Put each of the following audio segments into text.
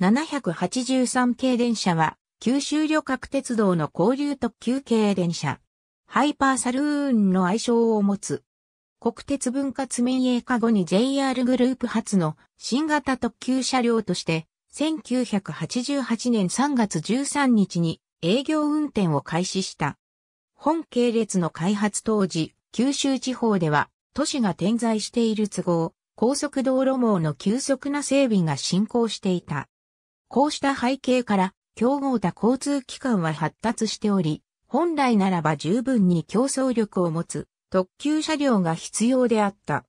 783系電車は、九州旅客鉄道の交流特急系電車。ハイパーサルーンの愛称を持つ。国鉄分割民営化後に JR グループ初の新型特急車両として、1988年3月13日に営業運転を開始した。本系列の開発当時、九州地方では都市が点在している都合、高速道路網の急速な整備が進行していた。こうした背景から、競合他交通機関は発達しており、本来ならば十分に競争力を持つ特急車両が必要であった。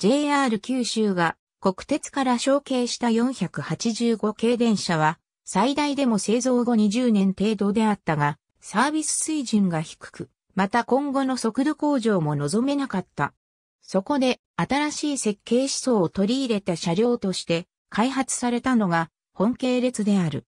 JR 九州が国鉄から承継した485系電車は、最大でも製造後20年程度であったが、サービス水準が低く、また今後の速度向上も望めなかった。そこで、新しい設計思想を取り入れた車両として、開発されたのが、本系列である。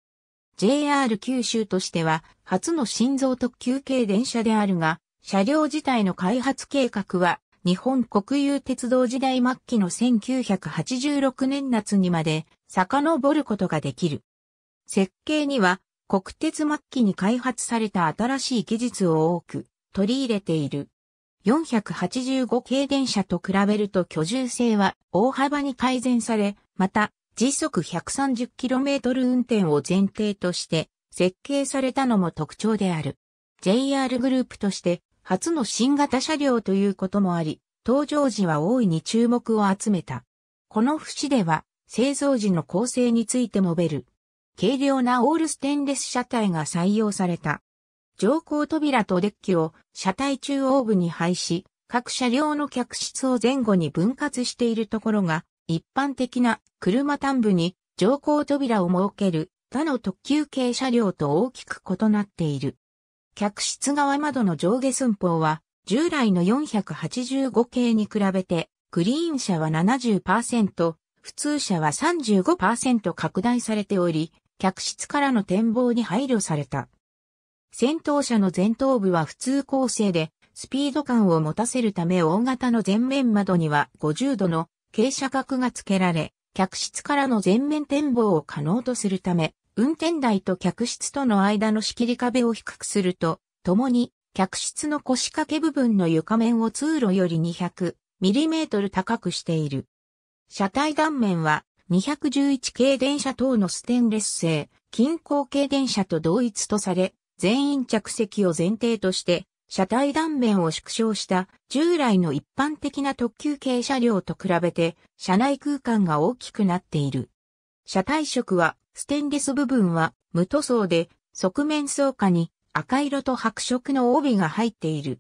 JR 九州としては初の新造特急系電車であるが、車両自体の開発計画は日本国有鉄道時代末期の1986年夏にまで遡ることができる。設計には国鉄末期に開発された新しい技術を多く取り入れている。485系電車と比べると居住性は大幅に改善され、また時速 130km 運転を前提として設計されたのも特徴である。JR グループとして初の新型車両ということもあり、登場時は大いに注目を集めた。この節では製造時の構成についてもベル。軽量なオールステンレス車体が採用された。乗降扉とデッキを車体中央部に配し、各車両の客室を前後に分割しているところが一般的な車端部に乗降扉を設ける他の特急系車両と大きく異なっている。客室側窓の上下寸法は従来の485系に比べてグリーン車は70%、普通車は35%拡大されており、客室からの展望に配慮された。先頭車の前頭部は普通構成で、スピード感を持たせるため大型の前面窓には50度の傾斜角が付けられ、客室からの全面展望を可能とするため、運転台と客室との間の仕切り壁を低くすると、共に客室の腰掛け部分の床面を通路より 200mm 高くしている。車体断面は211系電車等のステンレス製、近郊系電車と同一とされ、全員着席を前提として車体断面を縮小した従来の一般的な特急系車両と比べて車内空間が大きくなっている。車体色はステンレス部分は無塗装で側面装下に赤色と白色の帯が入っている。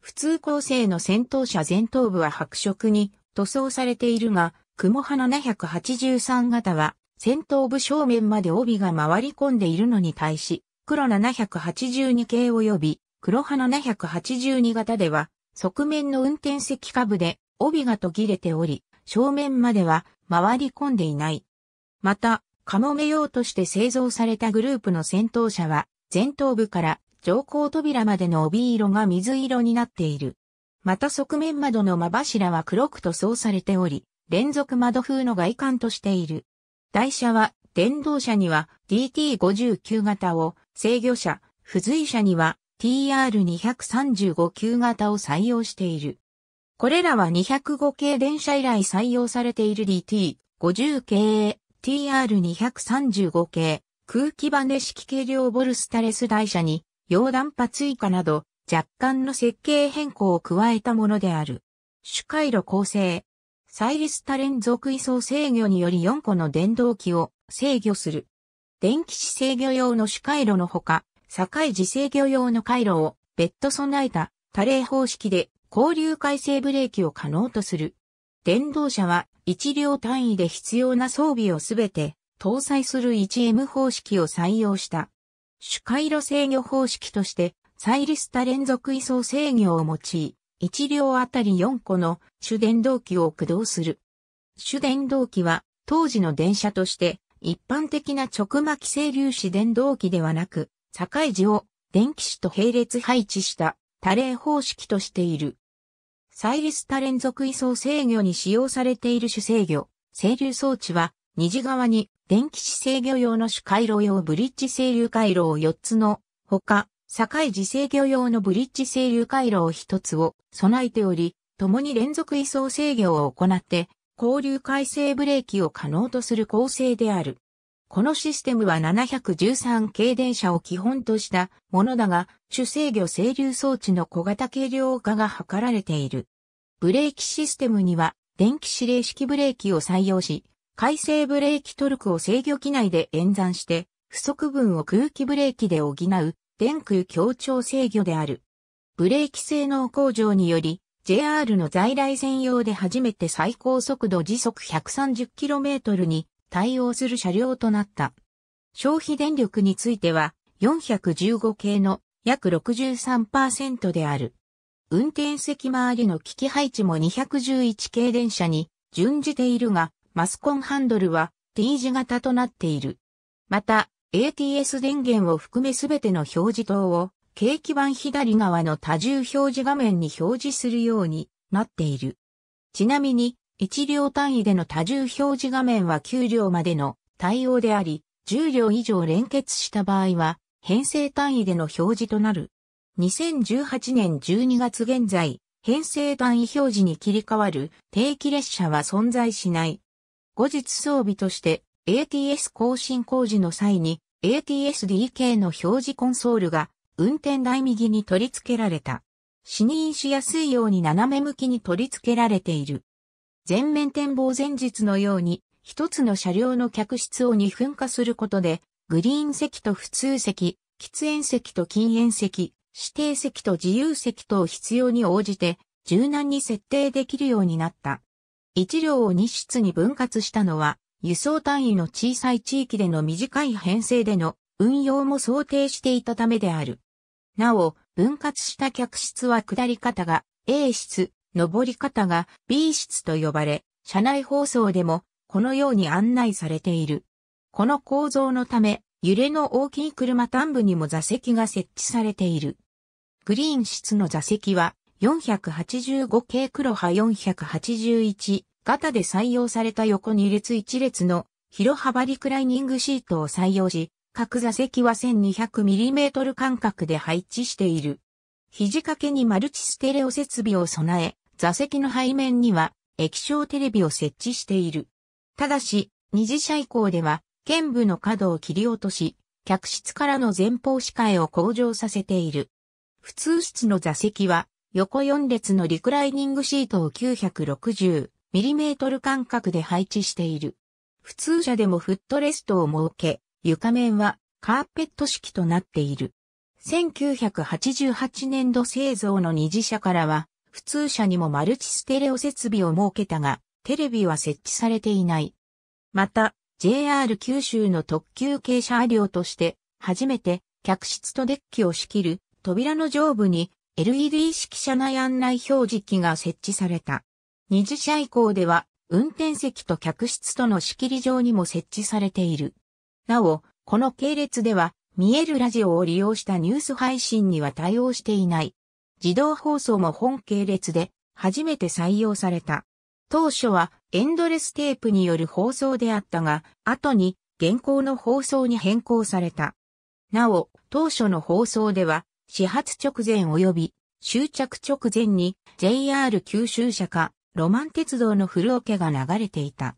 普通構成の先頭車前頭部は白色に塗装されているが、雲葉783型は先頭部正面まで帯が回り込んでいるのに対し、黒782系及び黒花782型では、側面の運転席下部で帯が途切れており、正面までは回り込んでいない。また、かもめ用として製造されたグループの先頭車は、前頭部から乗降扉までの帯色が水色になっている。また側面窓の間柱は黒く塗装されており、連続窓風の外観としている。台車は、電動車には DT59 型を、制御車、付随車には TR235 級型を採用している。これらは205系電車以来採用されている DT50 系、TR235 系、空気バネ式軽量ボルスタレス台車に、溶断波追加など、若干の設計変更を加えたものである。主回路構成。サイリスタ連続位相制御により4個の電動機を制御する。電気子制御用の主回路のほか、境自制御用の回路を別途備えた多例方式で交流回生ブレーキを可能とする。電動車は1両単位で必要な装備をすべて搭載する 1M 方式を採用した。主回路制御方式としてサイリスタ連続位相制御を用い、1両あたり4個の主電動機を駆動する。主電動機は当時の電車として一般的な直巻き粒子電動機ではなく境地を電気子と並列配置した多例方式としている。サイリス多連続位相制御に使用されている主制御、整流装置は、虹側に電気子制御用の主回路用ブリッジ整流回路を4つの、ほか、境地制御用のブリッジ整流回路を1つを備えており、共に連続位相制御を行って、交流回生ブレーキを可能とする構成である。このシステムは713系電車を基本としたものだが、主制御整流装置の小型軽量化が図られている。ブレーキシステムには電気指令式ブレーキを採用し、回生ブレーキトルクを制御機内で演算して、不足分を空気ブレーキで補う、電空協調制御である。ブレーキ性能向上により、JR の在来専用で初めて最高速度時速 130km に対応する車両となった。消費電力については415系の約63%である。運転席周りの機器配置も211系電車に準じているが、マスコンハンドルは T 字型となっている。また、ATS 電源を含めすべての表示灯を、景気板左側の多重表示画面に表示するようになっている。ちなみに、1両単位での多重表示画面は9両までの対応であり、10両以上連結した場合は、編成単位での表示となる。2018年12月現在、編成単位表示に切り替わる定期列車は存在しない。後日装備として ATS 更新工事の際に ATSDK の表示コンソールが運転台右に取り付けられた。視認しやすいように斜め向きに取り付けられている。全面展望前日のように、一つの車両の客室を2分化することで、グリーン席と普通席、喫煙席と禁煙席、指定席と自由席と必要に応じて、柔軟に設定できるようになった。1両を2室に分割したのは、輸送単位の小さい地域での短い編成での運用も想定していたためである。なお、分割した客室は下り方が A 室、登り方が B 室と呼ばれ、車内放送でもこのように案内されている。この構造のため、揺れの大きい車端部にも座席が設置されている。グリーン室の座席は485系黒派481型で採用された横2列1列の広幅リクライニングシートを採用し、各座席は 1200mm 間隔で配置している。肘掛けにマルチステレオ設備を備え、座席の背面には液晶テレビを設置している。ただし、二次車以降では、剣部の角を切り落とし、客室からの前方視界を向上させている。普通室の座席は、横4列のリクライニングシートを 960mm 間隔で配置している。普通車でもフットレストを設け、床面はカーペット式となっている。1988年度製造の二次車からは、普通車にもマルチステレオ設備を設けたが、テレビは設置されていない。また、JR 九州の特急傾車両として、初めて客室とデッキを仕切る扉の上部に LED 式車内案内表示器が設置された。二次車以降では、運転席と客室との仕切り場にも設置されている。なお、この系列では、見えるラジオを利用したニュース配信には対応していない。自動放送も本系列で初めて採用された。当初はエンドレステープによる放送であったが、後に現行の放送に変更された。なお、当初の放送では、始発直前及び終着直前に JR 九州車かロマン鉄道の古ケが流れていた。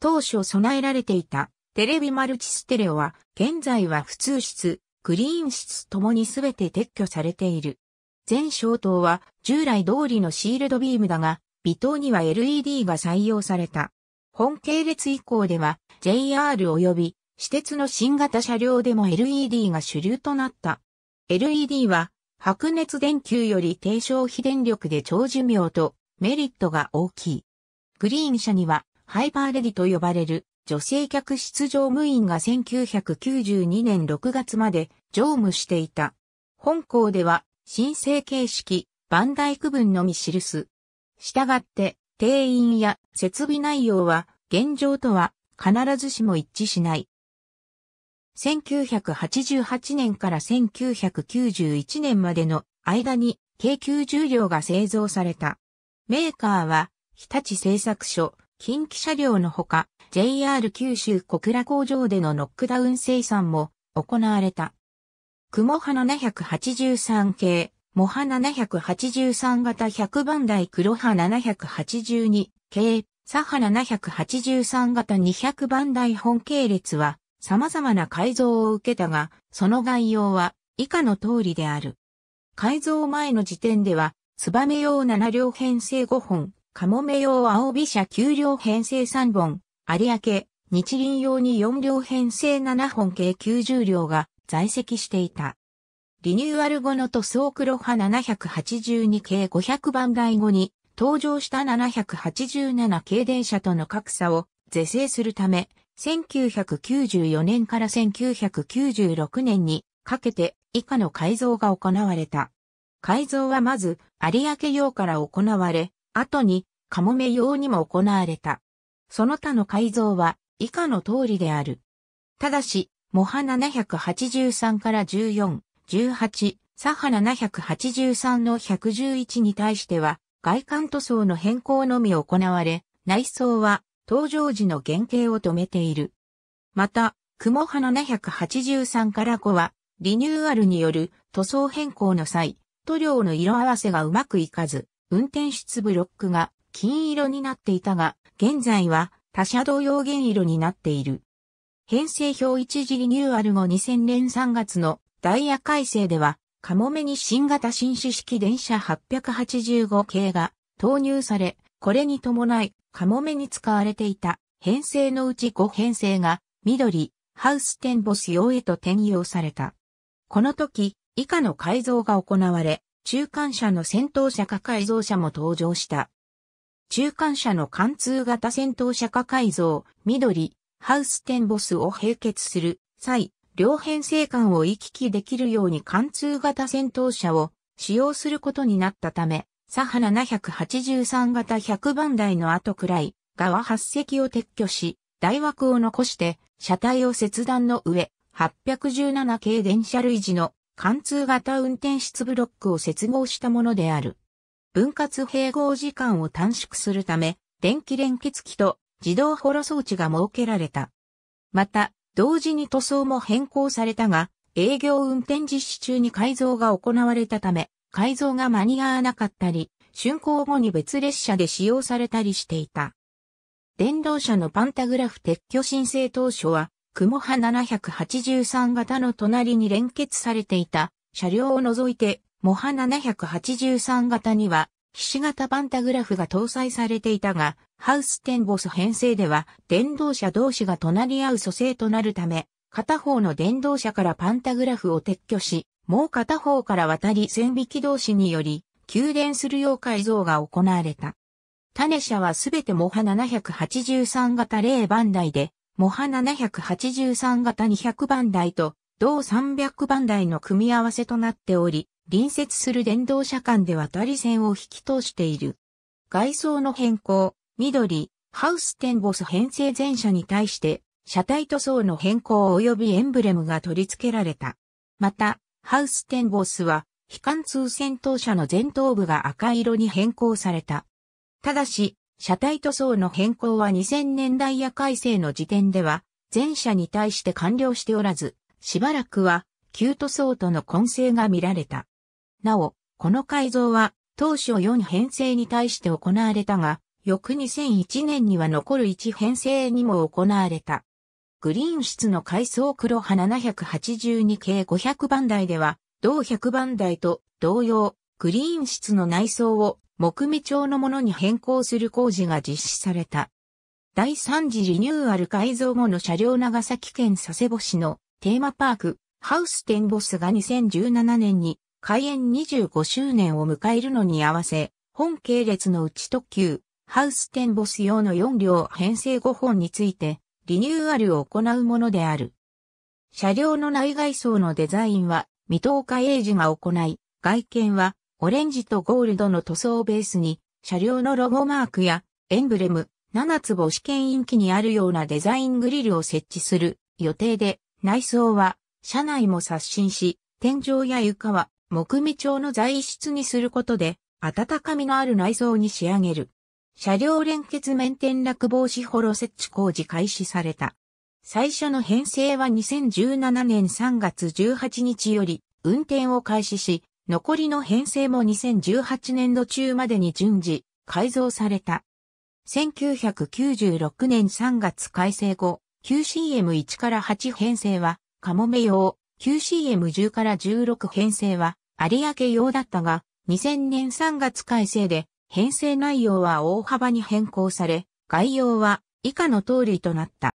当初備えられていたテレビマルチステレオは現在は普通室、クリーン室ともにすべて撤去されている。全小灯は従来通りのシールドビームだが、微灯には LED が採用された。本系列以降では JR 及び私鉄の新型車両でも LED が主流となった。LED は白熱電球より低消費電力で長寿命とメリットが大きい。グリーン車にはハイパーレディと呼ばれる女性客室乗務員が1992年6月まで乗務していた。本校では申請形式、バンダイ区分のみ記す。したがって、定員や設備内容は現状とは必ずしも一致しない。1988年から1991年までの間に計急重両が製造された。メーカーは日立製作所、近畿車両のほか JR 九州小倉工場でのノックダウン生産も行われた。雲波783系、モハ783型100番台黒波782系、左波783型200番台本系列は様々な改造を受けたが、その概要は以下の通りである。改造前の時点では、ツバメ用7両編成5本、カモメ用青飛車9両編成3本、有明、日輪用に4両編成7本計90両が在籍していた。リニューアル後の塗装黒派782系500番台後に登場した787系電車との格差を是正するため、1994年から1996年にかけて以下の改造が行われた。改造はまず有明用から行われ、後にカモメ用にも行われた。その他の改造は以下の通りである。ただし、モハ783から14、18、サハ783の111に対しては、外観塗装の変更のみ行われ、内装は、登場時の原型を止めている。また、雲花783から5は、リニューアルによる塗装変更の際、塗料の色合わせがうまくいかず、運転室ブロックが金色になっていたが、現在は他社同様原色になっている。編成表一時リニューアル後2000年3月のダイヤ改正では、カモメに新型新種式電車885系が投入され、これに伴い、カモメに使われていた編成のうち5編成が、緑、ハウステンボス用へと転用された。この時、以下の改造が行われ、中間車の先頭車か改造車も登場した。中間車の貫通型先頭車か改造、緑、ハウステンボスを併結する際、両編成間を行き来できるように貫通型戦闘車を使用することになったため、サハ783型100番台の後くらい、側8隻を撤去し、大枠を残して車体を切断の上、817系電車類似の貫通型運転室ブロックを接合したものである。分割併合時間を短縮するため、電気連結機と自動ホロ装置が設けられた。また、同時に塗装も変更されたが、営業運転実施中に改造が行われたため、改造が間に合わなかったり、竣工後に別列車で使用されたりしていた。電動車のパンタグラフ撤去申請当初は、クモハ783型の隣に連結されていた車両を除いて、モハ783型にはひし形パンタグラフが搭載されていたが、ハウステンボス編成では、電動車同士が隣り合う組成となるため、片方の電動車からパンタグラフを撤去し、もう片方から渡り線引き同士により、給電するよう改造が行われた。種車はすべてモハ783型0番台で、モハ783型200番台と、同300番台の組み合わせとなっており、隣接する電動車間で渡り線を引き通している。外装の変更、緑、ハウステンボス編成全車に対して、車体塗装の変更及びエンブレムが取り付けられた。また、ハウステンボスは、非貫通戦闘車の前頭部が赤色に変更された。ただし、車体塗装の変更は2000年代や改正の時点では、全車に対して完了しておらず、しばらくは、旧塗装との混成が見られた。なお、この改造は当初4編成に対して行われたが、翌2001年には残る1編成にも行われた。グリーン室の階層黒葉782系500番台では、同100番台と同様、グリーン室の内装を木目調のものに変更する工事が実施された。第3次リニューアル改造後の車両長崎県佐世保市のテーマパーク、ハウステンボスが2017年に開園25周年を迎えるのに合わせ、本系列のうち特急、ハウステンボス用の4両編成5本について、リニューアルを行うものである。車両の内外装のデザインは、未踏化英治が行い、外見は、オレンジとゴールドの塗装をベースに、車両のロゴマークや、エンブレム、7つ星牽引機にあるようなデザイングリルを設置する予定で、内装は、車内も刷新し、天井や床は木目調の材質にすることで、温かみのある内装に仕上げる。車両連結面転落防止ホロ設置工事開始された。最初の編成は2017年3月18日より運転を開始し、残りの編成も2018年度中までに順次改造された。1996年3月改正後、QCM1 から8編成は、カモメ用、q c m 1 0から16編成は有明用だったが、2000年3月改正で編成内容は大幅に変更され、概要は以下の通りとなった。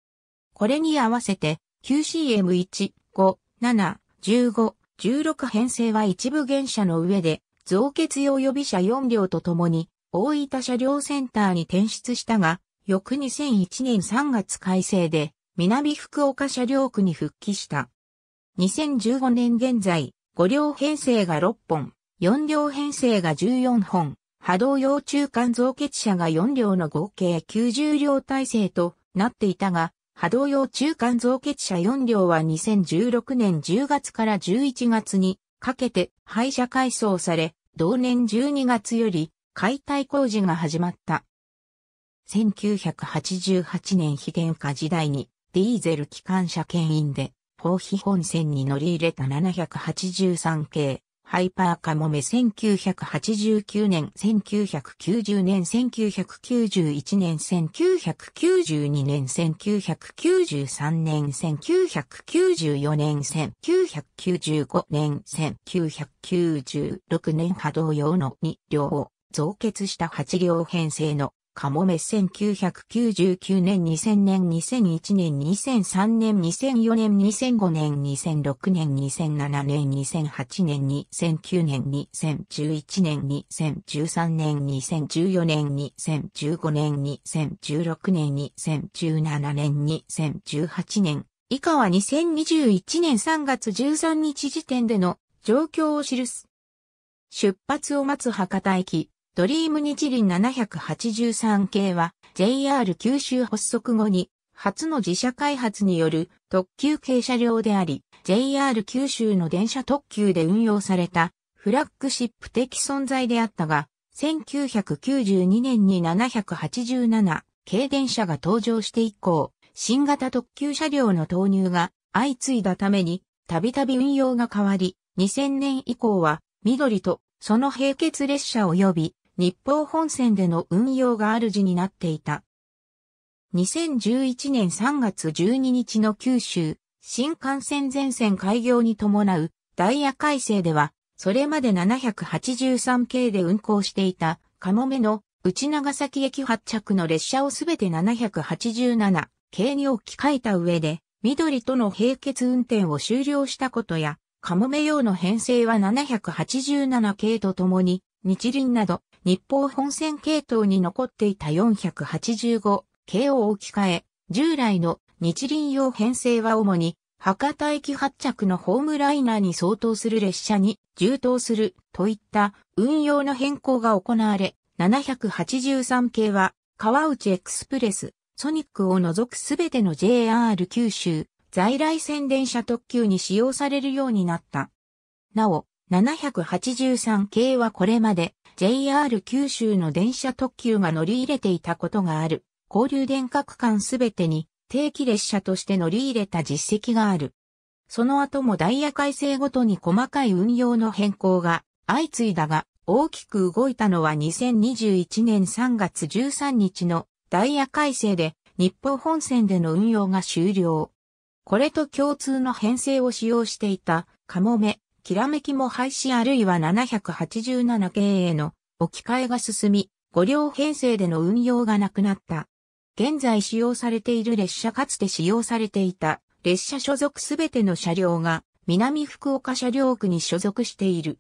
これに合わせて q c m 1 5、7、15、16編成は一部原車の上で増結用予備車4両とともに大分車両センターに転出したが、翌2001年3月改正で南福岡車両区に復帰した。2015年現在、5両編成が6本、4両編成が14本、波動用中間増結車が4両の合計90両体制となっていたが、波動用中間増結車4両は2016年10月から11月にかけて廃車改装され、同年12月より解体工事が始まった。1988年非電化時代にディーゼル機関車牽引で豊肥本線に乗り入れた783系、ハイパーカモメ1989年、1990年、1991年、1992年、1993年、1994年、1995年、1996年波動用の2両を増結した8両編成のカモメ1999年2000年2001年2003年2004年2005年2006年2007年2008年2009年2011年2013年2014年2015年2016年2017年2018年以下は2021年3月13日時点での状況を記す。出発を待つ博多駅、ドリーム日輪783系は JR 九州発足後に初の自社開発による特急系車両であり JR 九州の電車特急で運用されたフラッグシップ的存在であったが1992年に787系電車が登場して以降新型特急車両の投入が相次いだためにたびたび運用が変わり2000年以降は緑とその並結列車及び日報本線での運用が主になっていた。2011年3月12日の九州新幹線全線開業に伴うダイヤ改正では、それまで783系で運行していたカモメの内長崎駅発着の列車をすべて787系に置き換えた上で、緑との並結運転を終了したことや、カモメ用の編成は787系とともに、日輪など日報本線系統に残っていた485系を置き換え、従来の日輪用編成は主に博多駅発着のホームライナーに相当する列車に充当するといった運用の変更が行われ、783系は川内エクスプレス、ソニックを除くすべての JR 九州在来線電車特急に使用されるようになった。なお、783系はこれまで JR 九州の電車特急が乗り入れていたことがある、交流電化区間すべてに定期列車として乗り入れた実績がある。その後もダイヤ改正ごとに細かい運用の変更が相次いだが、大きく動いたのは2021年3月13日のダイヤ改正で日報本線での運用が終了。これと共通の編成を使用していたカモメ、きらめきも廃止あるいは 787K への置き換えが進み、5両編成での運用がなくなった。現在使用されている列車かつて使用されていた列車所属すべての車両が南福岡車両区に所属している。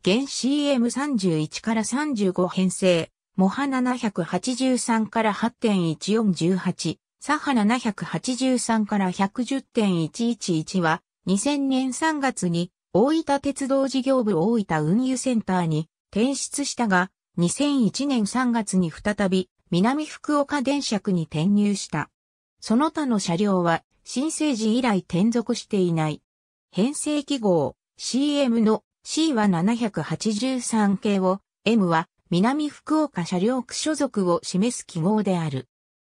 現 CM31 から35編成、モハ783から8.1418、サハ783から110.111は2000年3月に大分鉄道事業部大分運輸センターに転出したが、2001年3月に再び南福岡電車区に転入した。その他の車両は新生時以来転属していない。編成記号 CM の C は783系を M は南福岡車両区所属を示す記号である。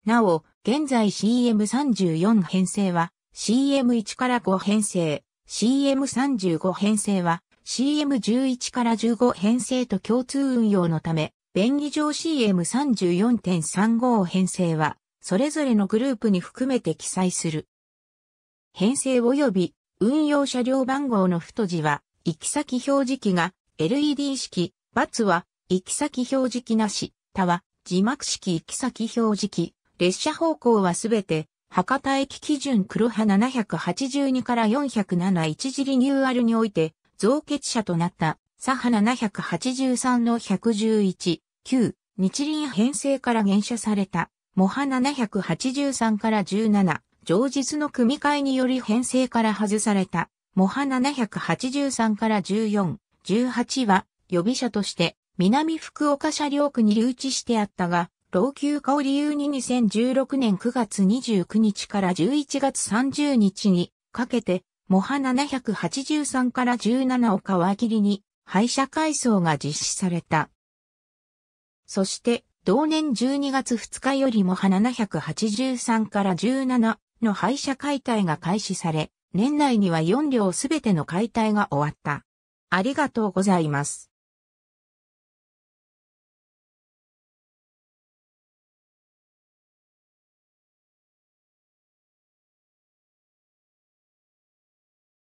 なお、現在 CM34 編成は CM1 から5編成、CM35 編成は CM11 から15編成と共通運用のため、便宜上 CM34.35 編成は、それぞれのグループに含めて記載する。編成及び運用車両番号の太字は、行き先表示器が LED 式、バツは行き先表示器なし、他は字幕式行き先表示器、列車方向はすべて博多駅基準黒派782から407一時リニューアルにおいて、増結者となった、左派783の111、9、日輪編成から減車された、モハ783から17、常日の組み替えにより編成から外された、モハ783から14、18は、予備車として、南福岡車両区に留置してあったが、老朽化を理由に2016年9月29日から11月30日にかけて、モハ783から17を皮切りに、廃車改装が実施された。そして、同年12月2日よりもハ783から17の廃車解体が開始され、年内には4両すべての解体が終わった。ありがとうございます。